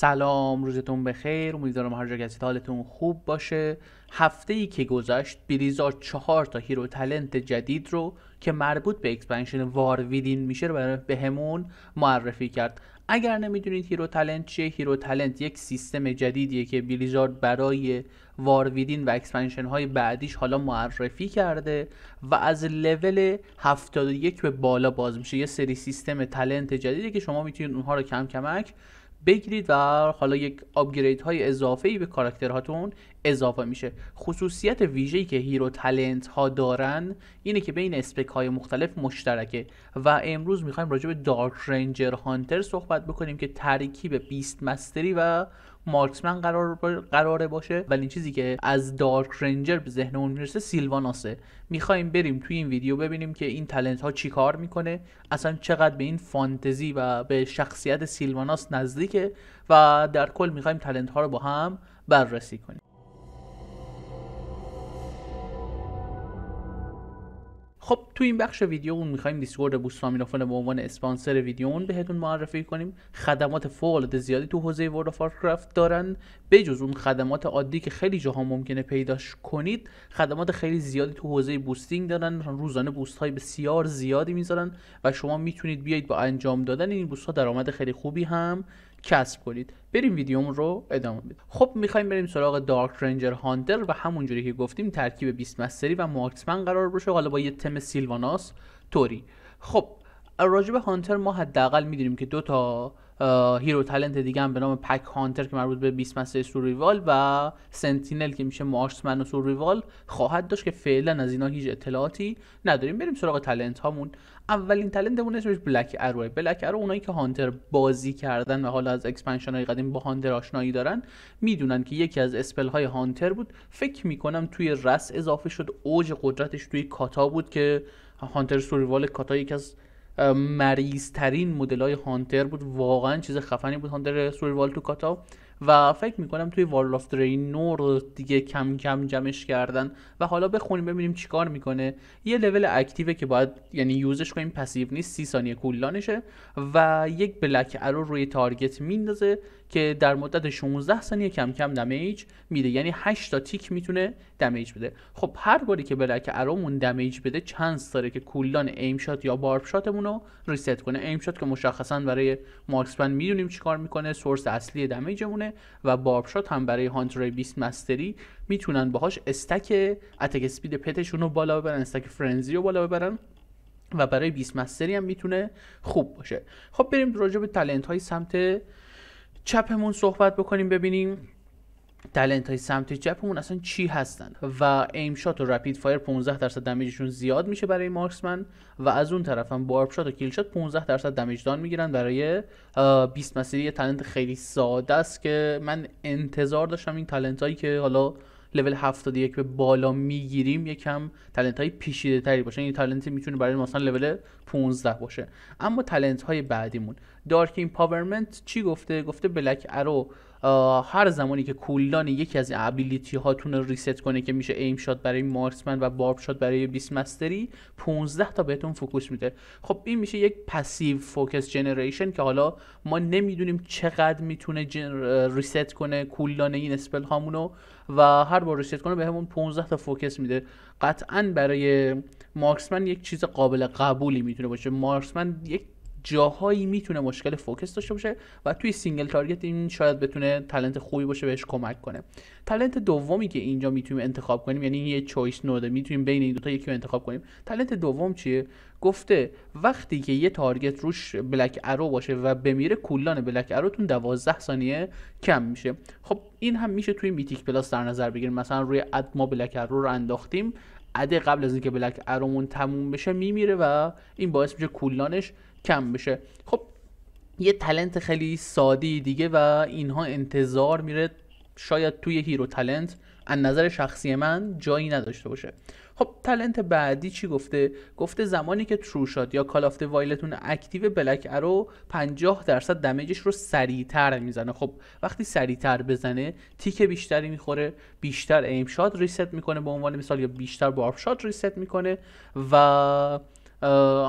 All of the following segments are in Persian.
سلام روزتون بخیر امیدوارم هر جا که حالتون خوب باشه هفته ای که گذشت بلیزارد چهار تا هیرو تلنت جدید رو که مربوط به اکسپنشن وار ویدین میشه رو برای بهمون معرفی کرد اگر نمیدونید هیرو تلنت چیه هیرو تلنت یک سیستم جدیدیه که بلیزارد برای وار و اکسپنشن های بعدیش حالا معرفی کرده و از لول 71 به بالا باز میشه یه سری سیستم تلنت جدیدی که شما میتونید اونها رو کم کمک بگیرید و حالا یک آپگرید های اضافه ای به کاراکترهاتون اضافه میشه خصوصیت ویژه‌ای که هیرو تالنت ها دارن اینه که بین اسپک های مختلف مشترکه و امروز میخوایم راجع به دارک رنجر هانتر صحبت بکنیم که ترکیب بیست مستری و مارکسمن قرار قراره باشه ولی چیزی که از دارک رنجر به ذهنمون میرسه سیلواناسه میخوایم بریم توی این ویدیو ببینیم که این تلنت ها چی کار میکنه اصلا چقدر به این فانتزی و به شخصیت سیلواناس نزدیکه و در کل میخوایم تلنت ها رو با هم بررسی کنیم خب تو این بخش ویدیو اون میخوایم دیسکورد رو به عنوان اسپانسر اون بهتون معرفی کنیم خدمات فوق العاده زیادی تو حوزه ورد اف آرکرافت دارن بجز اون خدمات عادی که خیلی جاها ممکنه پیداش کنید خدمات خیلی زیادی تو حوزه بوستینگ دارن روزانه بوست های بسیار زیادی میذارن و شما میتونید بیایید با انجام دادن این بوست ها درآمد خیلی خوبی هم کسب کنید بریم ویدیومون رو ادامه بدیم خب میخوایم بریم سراغ دارک رنجر هانتر و همونجوری که گفتیم ترکیب 20 مستری و مارکسمن قرار بشه حالا با یه تم سیلواناس توری خب راجب هانتر ما حداقل میدونیم که دو تا هیرو تلنت دیگه هم به نام پک هانتر که مربوط به 20 مسته سوریوال و سنتینل که میشه مارسمن و سوریوال خواهد داشت که فعلا از اینا هیچ اطلاعاتی نداریم بریم سراغ تلنت هامون اولین تلنتمون اسمش بلک اروه بلک ارو اونایی که هانتر بازی کردن و حالا از اکسپنشن های قدیم با هانتر آشنایی دارن میدونن که یکی از اسپل های هانتر بود فکر میکنم توی رس اضافه شد اوج قدرتش توی کاتا بود که هانتر سوریوال کاتا یکی از مریضترین مدل های هانتر بود واقعا چیز خفنی بود هانتر سوریوال تو کاتا و فکر میکنم توی وارل آف نور دیگه کم کم جمعش کردن و حالا بخونیم ببینیم چیکار میکنه یه لول اکتیوه که باید یعنی یوزش کنیم پسیو نیست سی ثانیه کولانشه و یک بلک ارو روی تارگت میندازه که در مدت 16 ثانیه کم کم دمیج میده یعنی 8 تا تیک میتونه دمیج بده خب هر باری که بلک ارامون دمیج بده چند داره که کولدان ایم شات یا بارب شاتمون رو ریست کنه ایم شات که مشخصا برای مارکسمن میدونیم چیکار میکنه سورس اصلی دمیجمونه و بارب شات هم برای هانتر 20 مستری میتونن باهاش استک اتک اسپید پتشون رو بالا ببرن استک فرنزی رو بالا ببرن و برای 20 مستری هم میتونه خوب باشه خب بریم راجع به تلنت های سمت چپمون صحبت بکنیم ببینیم تلنت های سمت چپمون اصلا چی هستن و ایم شات و رپید فایر 15 درصد دمیجشون زیاد میشه برای مارکسمن و از اون طرف هم بارب شات و کیل شات 15 درصد دمیج دان میگیرن برای 20 مسیری یه تلنت خیلی ساده است که من انتظار داشتم این تلنت هایی که حالا لول 71 به بالا میگیریم یکم تلنت های پیشیده تری باشه این یعنی تلنتی میتونه برای مثلا لول 15 باشه اما تلنت های بعدیمون دارک ایمپاورمنت چی گفته گفته بلک ارو هر زمانی که کولدان یکی از ابیلیتی هاتون رو ریست کنه که میشه ایم شات برای مارکسمن و بارب شات برای بیس مستری 15 تا بهتون فوکوس میده خب این میشه یک پسیو فوکس جنریشن که حالا ما نمیدونیم چقدر میتونه ریسیت ریست کنه کولدان این اسپل هامونو و هر بار ریست کنه بهمون به 15 تا فوکس میده قطعا برای مارکسمن یک چیز قابل قبولی میتونه باشه مارکسمن یک جاهایی میتونه مشکل فوکس داشته باشه و توی سینگل تارگت این شاید بتونه تلنت خوبی باشه بهش کمک کنه تلنت دومی که اینجا میتونیم انتخاب کنیم یعنی یه چویس نوده میتونیم بین این دوتا یکی رو انتخاب کنیم تلنت دوم چیه گفته وقتی که یه تارگت روش بلک ارو باشه و بمیره کولان بلک اروتون 12 ثانیه کم میشه خب این هم میشه توی میتیک پلاس در نظر بگیریم مثلا روی اد ما بلک ارو رو انداختیم عده قبل از اینکه بلک ارومون تموم بشه میمیره و این باعث میشه کولانش کم بشه خب یه تلنت خیلی ساده دیگه و اینها انتظار میره شاید توی هیرو تلنت از نظر شخصی من جایی نداشته باشه خب تلنت بعدی چی گفته گفته زمانی که شات یا کالافت وایلتون اکتیو بلک ارو 50 درصد دمیجش رو سریعتر میزنه خب وقتی سریعتر بزنه تیک بیشتری میخوره بیشتر ایم شات ریست میکنه به عنوان مثال یا بیشتر بارف شات ریست میکنه و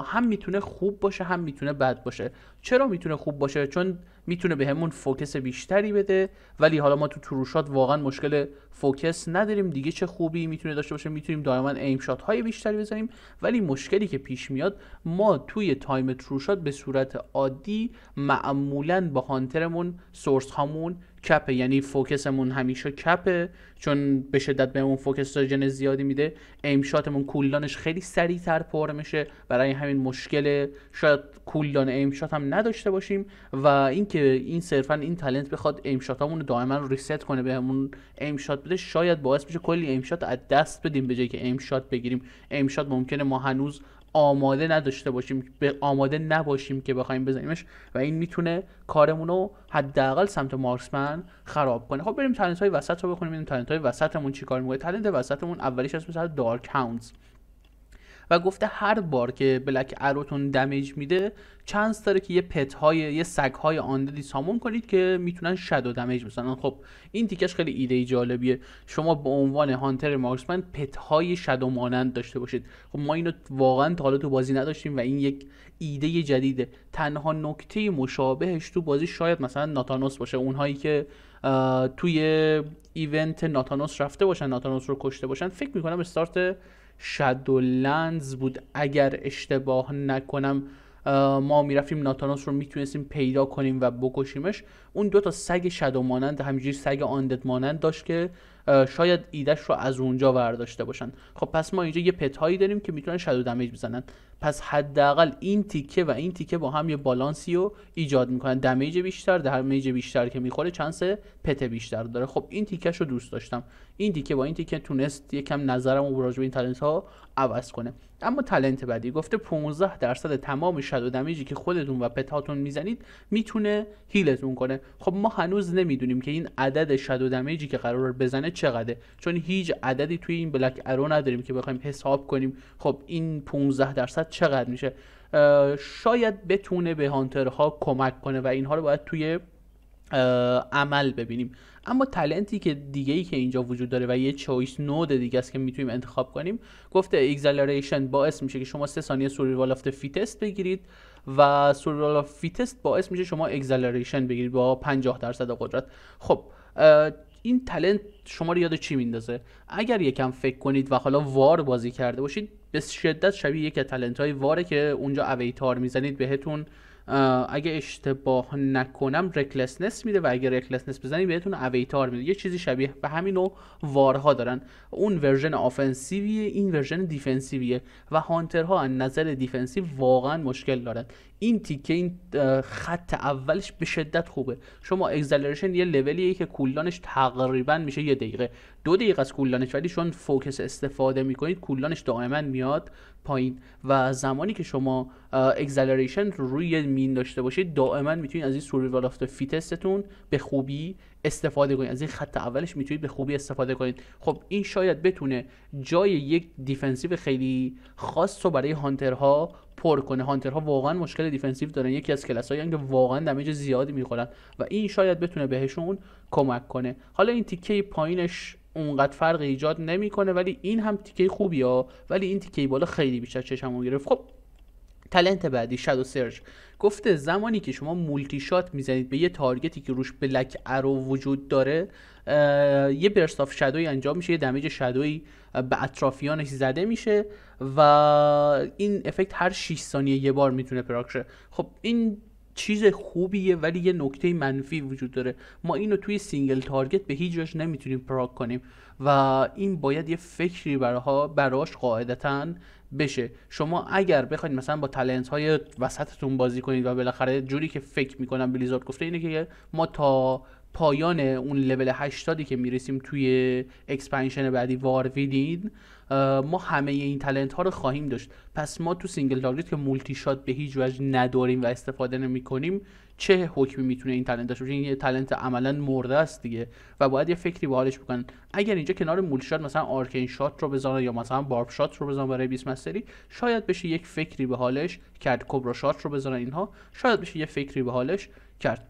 هم میتونه خوب باشه هم میتونه بد باشه چرا میتونه خوب باشه چون میتونه بهمون همون فوکس بیشتری بده ولی حالا ما تو تروشات واقعا مشکل فوکس نداریم دیگه چه خوبی میتونه داشته باشه میتونیم دائما ایم شات های بیشتری بزنیم ولی مشکلی که پیش میاد ما توی تایم تروشات به صورت عادی معمولا با هانترمون سورس هامون کپه یعنی فوکسمون همیشه کپه چون به شدت بهمون فوکس سرجن زیادی میده ایم شاتمون کولدانش خیلی سریعتر پر میشه برای همین مشکل شاید کولدان ایم شات هم نداشته باشیم و اینکه این صرفا این تالنت بخواد ایم شاتامون دائما ریست کنه بهمون ایم شات شاید باعث بشه کلی شات از دست بدیم به جای که شات بگیریم شات ممکنه ما هنوز آماده نداشته باشیم به آماده نباشیم که بخوایم بزنیمش و این میتونه کارمون رو حداقل سمت مارکسمن خراب کنه خب بریم تالنت های وسط رو بخونیم این تالنت های وسطمون چیکار میکنه تالنت وسطمون اولیش اسمش دارک هاوندز و گفته هر بار که بلک اروتون دمیج میده چانس داره که یه پت های یه سگ های آنددی سامون کنید که میتونن شادو دمیج بزنن خب این تیکش خیلی ایده جالبیه شما به عنوان هانتر مارکسمن پت های شادو مانند داشته باشید خب ما اینو واقعا تا حالا تو بازی نداشتیم و این یک ایده جدیده تنها نکته مشابهش تو بازی شاید مثلا ناتانوس باشه اونهایی که توی ایونت ناتانوس رفته باشن ناتانوس رو کشته باشن فکر میکنم استارت شدو لنز بود اگر اشتباه نکنم ما میرفتیم ناتانوس رو میتونستیم پیدا کنیم و بکشیمش اون دو تا سگ شدو مانند همینجوری سگ آندت مانند داشت که شاید ایدهش رو از اونجا ورداشته باشن خب پس ما اینجا یه پت هایی داریم که میتونن شادو دمیج بزنن پس حداقل این تیکه و این تیکه با هم یه بالانسی رو ایجاد میکنن دمیج بیشتر دمیج بیشتر که میخوره چانس پت بیشتر داره خب این تیکش رو دوست داشتم این تیکه با این تیکه تونست یکم نظرم و این تالنت ها عوض کنه اما تالنت بعدی گفته 15 درصد تمام شادو دمیجی که خودتون و پتاتون میزنید میتونه هیلتون کنه خب ما هنوز نمیدونیم که این عدد شادو دمیجی که قرار بزنه چقدره چون هیچ عددی توی این بلک ارو نداریم که بخوایم حساب کنیم خب این 15 درصد چقدر میشه شاید بتونه به هانترها کمک کنه و اینها رو باید توی عمل ببینیم اما تلنتی که دیگه ای که اینجا وجود داره و یه چویس نود دیگه است که میتونیم انتخاب کنیم گفته اگزلریشن باعث میشه که شما سه ثانیه سوریوال اف فیتست بگیرید و سوریوال اف فیتست باعث میشه شما اگزلریشن بگیرید با 50 درصد قدرت خب این تلنت شما رو یاد چی میندازه اگر یکم فکر کنید و حالا وار بازی کرده باشید به شدت شبیه یک تلنت های واره که اونجا اویتار میزنید بهتون اگه اشتباه نکنم رکلسنس میده و اگه رکلسنس بزنی بهتون اویتار میده یه چیزی شبیه به همین نوع وارها دارن اون ورژن آفنسیویه این ورژن دیفنسیویه و هانترها از نظر دیفنسیو واقعا مشکل دارن این تیکه این خط اولش به شدت خوبه شما اگزلریشن یه لولیه که کولانش تقریبا میشه یه دقیقه دو دقیقه از کولانش ولی چون فوکس استفاده میکنید کولانش دائما میاد پایین و زمانی که شما اگزلریشن روی مین داشته باشید دائما میتونید از این سوریوال آفت فیتستتون به خوبی استفاده کنید از این خط اولش میتونید به خوبی استفاده کنید خب این شاید بتونه جای یک دیفنسیو خیلی خاص رو برای هانترها پر کنه هانترها واقعا مشکل دیفنسیو دارن یکی از کلاسایی که واقعا دمیج زیادی میخورن و این شاید بتونه بهشون کمک کنه حالا این تیکه پایینش اونقدر فرق ایجاد نمیکنه ولی این هم تیکه خوبی ها ولی این تیکه بالا خیلی بیشتر چشمو گرفت خب تلنت بعدی شادو سرچ گفته زمانی که شما مولتی شات میزنید به یه تارگتی که روش بلک ارو وجود داره یه برست آف شدوی انجام میشه یه دمیج شدوی به اطرافیانش زده میشه و این افکت هر 6 ثانیه یه بار میتونه پراکشه خب این چیز خوبیه ولی یه نکته منفی وجود داره ما اینو توی سینگل تارگت به هیچ وجه نمیتونیم پراک کنیم و این باید یه فکری برها براش قاعدتا بشه شما اگر بخواید مثلا با تلنت های وسطتون بازی کنید و بالاخره جوری که فکر میکنم بلیزارد گفته اینه که ما تا پایان اون لول 80 که میرسیم توی اکسپنشن بعدی وارویدین ما همه این تلنت ها رو خواهیم داشت پس ما تو سینگل تارگت که مولتی شات به هیچ وجه نداریم و استفاده نمی کنیم چه حکمی میتونه این تلنت داشته این یه تلنت عملا مرده است دیگه و باید یه فکری به حالش بکنن اگر اینجا کنار مولتی شات مثلا آرکین شات رو بزنن یا مثلا بارب شات رو بزنن برای 20 مستری شاید بشه یک فکری به حالش کرد کوبرا شات رو بزنن اینها شاید بشه یه فکری به حالش کرد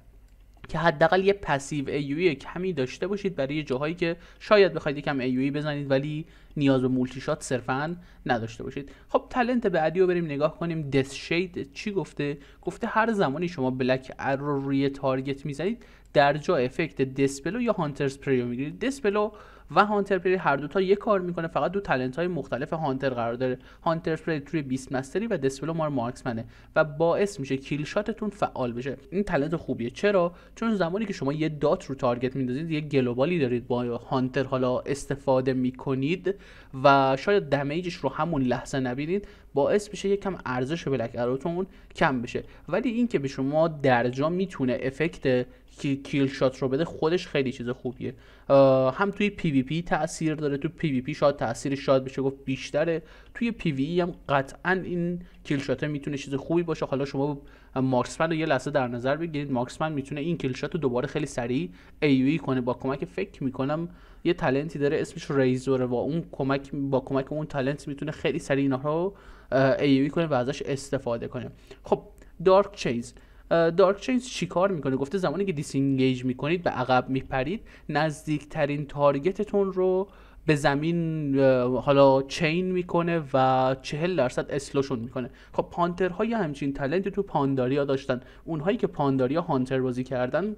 که حداقل یه پسیو e ای کمی داشته باشید برای جاهایی که شاید بخواید یکم ای e بزنید ولی نیاز به مولتی شات صرفا نداشته باشید خب تلنت بعدی رو بریم نگاه کنیم دس شید چی گفته گفته هر زمانی شما بلک ار رو روی تارگت میزنید در جا افکت دسپلو یا هانترز پریو میگیرید دسپلو و هانتر پری هر دوتا یه کار میکنه فقط دو تلنت های مختلف هانتر قرار داره هانتر پری توی بیست مستری و دسپلو مار مارکسمنه و باعث میشه کیل شاتتون فعال بشه این تلنت خوبیه چرا چون زمانی که شما یه دات رو تارگت میندازید یه گلوبالی دارید با هانتر حالا استفاده میکنید و شاید دمیجش رو همون لحظه نبینید باعث میشه یکم ارزش بلک اروتون کم بشه ولی اینکه به شما درجا میتونه افکت کیل شات رو بده خودش خیلی چیز خوبیه هم توی پی وی پی تاثیر داره تو پی وی پی شاید تاثیر شاید بشه گفت بیشتره توی پی وی هم قطعا این کیل شات میتونه چیز خوبی باشه حالا شما ماکسمن رو یه لحظه در نظر بگیرید مارکسمن میتونه این کیل شات رو دوباره خیلی سریع ای e کنه با کمک فکر میکنم یه تلنتی داره اسمش ریزوره و اون کمک با کمک اون تلنت میتونه خیلی سریع اینا رو e کنه و ازش استفاده کنه خب دارک چیز دارک چینز چیکار میکنه گفته زمانی که دیسینگیج میکنید به عقب میپرید نزدیکترین تارگتتون رو به زمین حالا چین میکنه و چهل درصد اسلوشون میکنه خب پانترها همچین تلنتی تو پانداریا داشتن اونهایی که پانداریا هانتر بازی کردن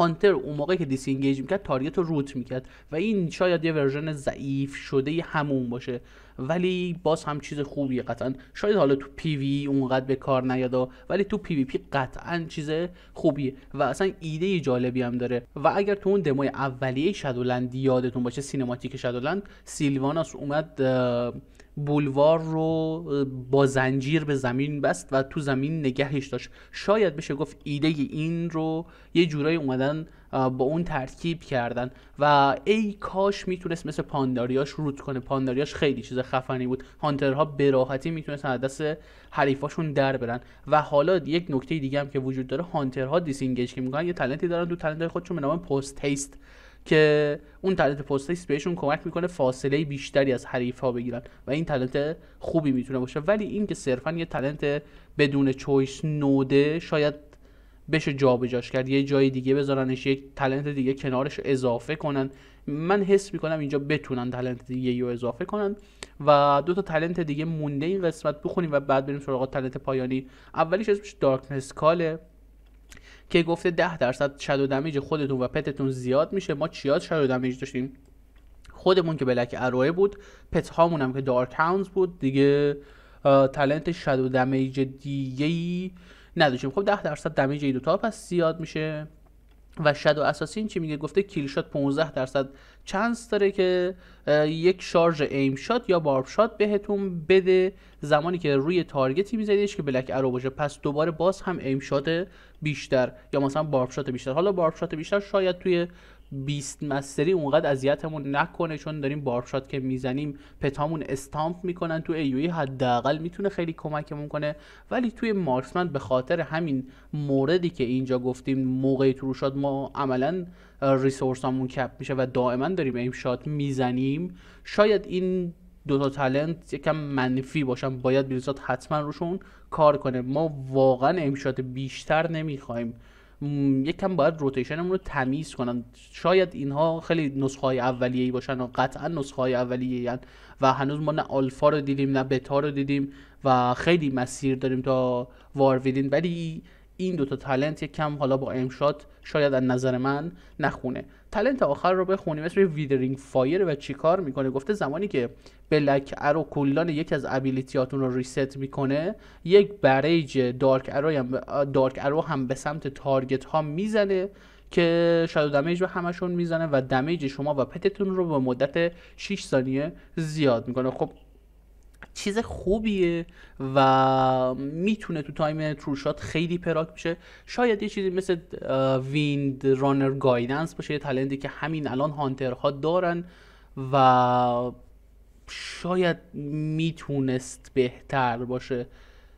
هانتر اون موقعی که دیسینگیج میکرد تارگت رو روت میکرد و این شاید یه ورژن ضعیف شده همون باشه ولی باز هم چیز خوبیه قطعا شاید حالا تو پی وی اونقدر به کار نیاد ولی تو پی وی پی قطعا چیز خوبیه و اصلا ایده جالبی هم داره و اگر تو اون دمای اولیه شادولند یادتون باشه سینماتیک شادولند سیلواناس اومد بولوار رو با زنجیر به زمین بست و تو زمین نگهش داشت شاید بشه گفت ایده این رو یه جورایی اومدن با اون ترکیب کردن و ای کاش میتونست مثل پانداریاش رود کنه پانداریاش خیلی چیز خفنی بود هانترها به راحتی میتونستن از دست حریفاشون در برن و حالا یک نکته دیگه هم که وجود داره هانترها دیسینگیج که میکنن یه تلنتی دارن دو تلنت خودشون به نام پست تیست که اون تلنت پستکس بهشون کمک میکنه فاصله بیشتری از حریف ها بگیرن و این تلنت خوبی میتونه باشه ولی این که صرفا یه تلنت بدون چویس نوده شاید بشه جابجاش کرد یه جای دیگه بذارنش یک تلنت دیگه کنارش اضافه کنن من حس میکنم اینجا بتونن تلنت دیگه رو اضافه کنن و دو تا تلنت دیگه مونده این قسمت بخونیم و بعد بریم سراغ تلنت پایانی اولیش اسمش دارکنس کاله که گفته 10 درصد شادو دمیج خودتون و پتتون زیاد میشه ما چیا شادو دمیج داشتیم خودمون که بلک اروه بود پت هامون هم که دارک هاونز بود دیگه تلنت شادو دمیج دیگه ای نداشتیم خب 10 درصد دمیج ای دوتا پس زیاد میشه و شادو اساسین چی میگه گفته کیل شات 15 درصد چانس داره که یک شارژ ایم شات یا بارب شات بهتون بده زمانی که روی تارگتی میزنیدش که بلک ارو باشه پس دوباره باز هم ایم شات بیشتر یا مثلا بارب شات بیشتر حالا بارب شات بیشتر شاید توی بیست مستری اونقدر اذیتمون نکنه چون داریم بارشات که میزنیم پتامون استامپ میکنن تو ایوی e، حداقل میتونه خیلی کمکمون کنه ولی توی مارکسمن به خاطر همین موردی که اینجا گفتیم موقع تروشات ما عملا همون کپ میشه و دائما داریم ایم میزنیم شاید این دو تا تلنت یکم منفی باشن باید بیرزاد حتما روشون کار کنه ما واقعا امشات بیشتر نمیخوایم یک کم باید روتیشنمون رو تمیز کنن شاید اینها خیلی نسخه های اولیه‌ای باشن و قطعا نسخه های اولیه‌ای و هنوز ما نه آلفا رو دیدیم نه بتا رو دیدیم و خیلی مسیر داریم تا وارویدین ولی این دوتا تلنت یک کم حالا با امشات شاید از نظر من نخونه تلنت آخر رو بخونیم مثل ویدرینگ فایر و چیکار میکنه گفته زمانی که بلک ارو کلان یکی از ابیلیتیاتون رو ریست میکنه یک بریج دارک ارو هم, دارک ارو هم به سمت تارگت ها میزنه که شادو دمیج به همشون میزنه و دمیج شما و پتتون رو به مدت 6 ثانیه زیاد میکنه خب چیز خوبیه و میتونه تو تایم تروشات خیلی پراک بشه شاید یه چیزی مثل ویند رانر گایدنس باشه یه تلنتی که همین الان هانترها دارن و شاید میتونست بهتر باشه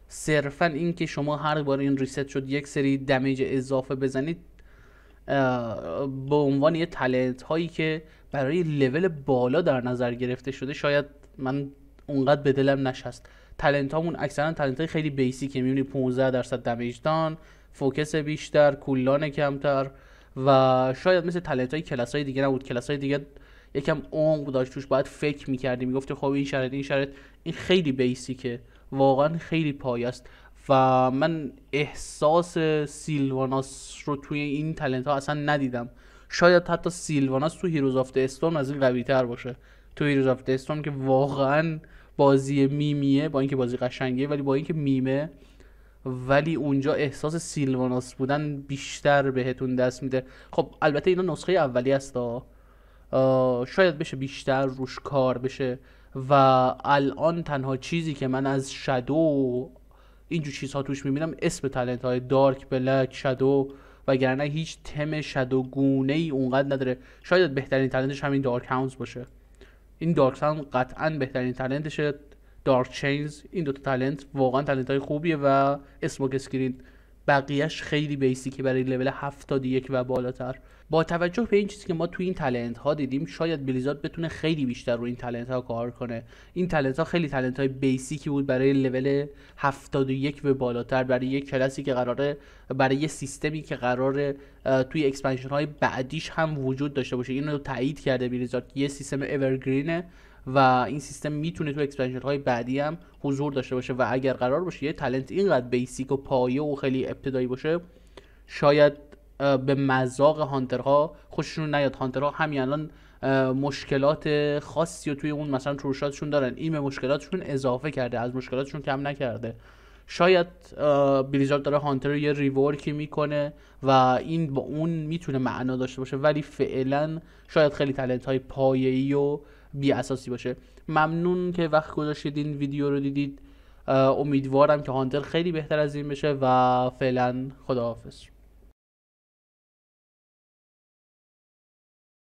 صرفا اینکه شما هر بار این ریست شد یک سری دمیج اضافه بزنید به عنوان یه تلنت هایی که برای لول بالا در نظر گرفته شده شاید من اونقدر به دلم نشست تلنت هامون اکثرا تلنت های خیلی بیسیکه میبینی 15 درصد دمیج دان فوکس بیشتر کولان کمتر و شاید مثل تلنت های کلاس های دیگه نبود کلاس های دیگه یکم عمق داشت توش باید فکر میکردی میگفتی خب این شرط این شرط این خیلی بیسیکه واقعا خیلی است و من احساس سیلواناس رو توی این تلنت ها اصلا ندیدم شاید حتی سیلواناس تو هیروز آفت استون از این قوی تر باشه تو هیروز آفت استون که واقعا بازی میمیه با اینکه بازی قشنگه ولی با اینکه میمه ولی اونجا احساس سیلواناس بودن بیشتر بهتون دست میده خب البته اینا نسخه اولی است شاید بشه بیشتر روش کار بشه و الان تنها چیزی که من از شدو اینجور چیزها توش میبینم اسم تلنت های دارک بلک شدو وگرنه هیچ تم شدو گونه ای اونقدر نداره شاید بهترین تلنتش همین دارک هاونز باشه این دارک قطعا بهترین تلنتشه دارک چینز این دوتا تلنت واقعا تلنت های خوبیه و اسموک اسکرین بقیهش خیلی بیسیکه برای لول 71 و بالاتر با توجه به این چیزی که ما توی این تلنت ها دیدیم شاید بلیزارد بتونه خیلی بیشتر رو این تلنت ها کار کنه این تلنت ها خیلی تلنت های بیسیکی بود برای لول 71 و بالاتر برای یک کلاسی که قراره برای یه سیستمی که قراره توی اکسپنشن های بعدیش هم وجود داشته باشه اینو تایید کرده بلیزارد یه سیستم ایورگرینه و این سیستم میتونه تو اکسپنشن های بعدی هم حضور داشته باشه و اگر قرار باشه یه تلنت اینقدر بیسیک و پایه و خیلی ابتدایی باشه شاید به مذاق هانترها خوششون نیاد هانترها همین الان مشکلات خاصی و توی اون مثلا تروشاتشون دارن این به مشکلاتشون اضافه کرده از مشکلاتشون کم نکرده شاید بلیزارد داره هانتر یه ریورکی میکنه و این با اون میتونه معنا داشته باشه ولی فعلا شاید خیلی تلنت های پایه‌ای و بی اساسی باشه ممنون که وقت گذاشتید این ویدیو رو دیدید امیدوارم که هانتر خیلی بهتر از این بشه و فعلا خداحافظ